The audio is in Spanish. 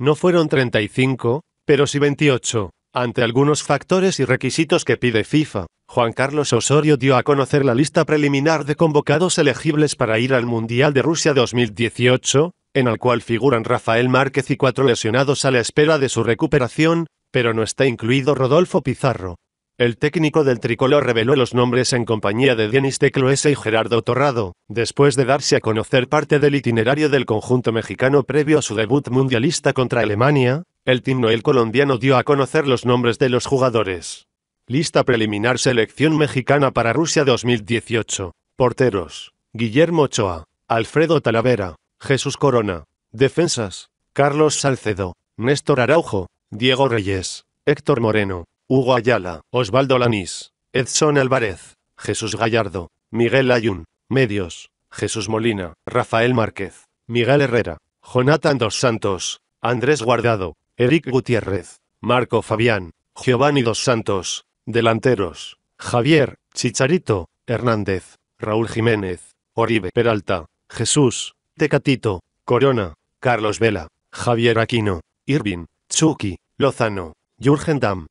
No fueron 35, pero sí 28. Ante algunos factores y requisitos que pide FIFA, Juan Carlos Osorio dio a conocer la lista preliminar de convocados elegibles para ir al Mundial de Rusia 2018, en el cual figuran Rafael Márquez y cuatro lesionados a la espera de su recuperación, pero no está incluido Rodolfo Pizarro, el técnico del tricolor reveló los nombres en compañía de Denis Tecloese y Gerardo Torrado, después de darse a conocer parte del itinerario del conjunto mexicano previo a su debut mundialista contra Alemania, el Team Noel colombiano dio a conocer los nombres de los jugadores. Lista preliminar Selección mexicana para Rusia 2018. Porteros. Guillermo Ochoa. Alfredo Talavera. Jesús Corona. Defensas. Carlos Salcedo. Néstor Araujo. Diego Reyes. Héctor Moreno. Hugo Ayala, Osvaldo Lanís, Edson Álvarez, Jesús Gallardo, Miguel Ayun, Medios, Jesús Molina, Rafael Márquez, Miguel Herrera, Jonathan dos Santos, Andrés Guardado, Eric Gutiérrez, Marco Fabián, Giovanni dos Santos, delanteros, Javier, Chicharito, Hernández, Raúl Jiménez, Oribe Peralta, Jesús, Tecatito, Corona, Carlos Vela, Javier Aquino, Irvin, Chucky, Lozano, Jurgen Dam.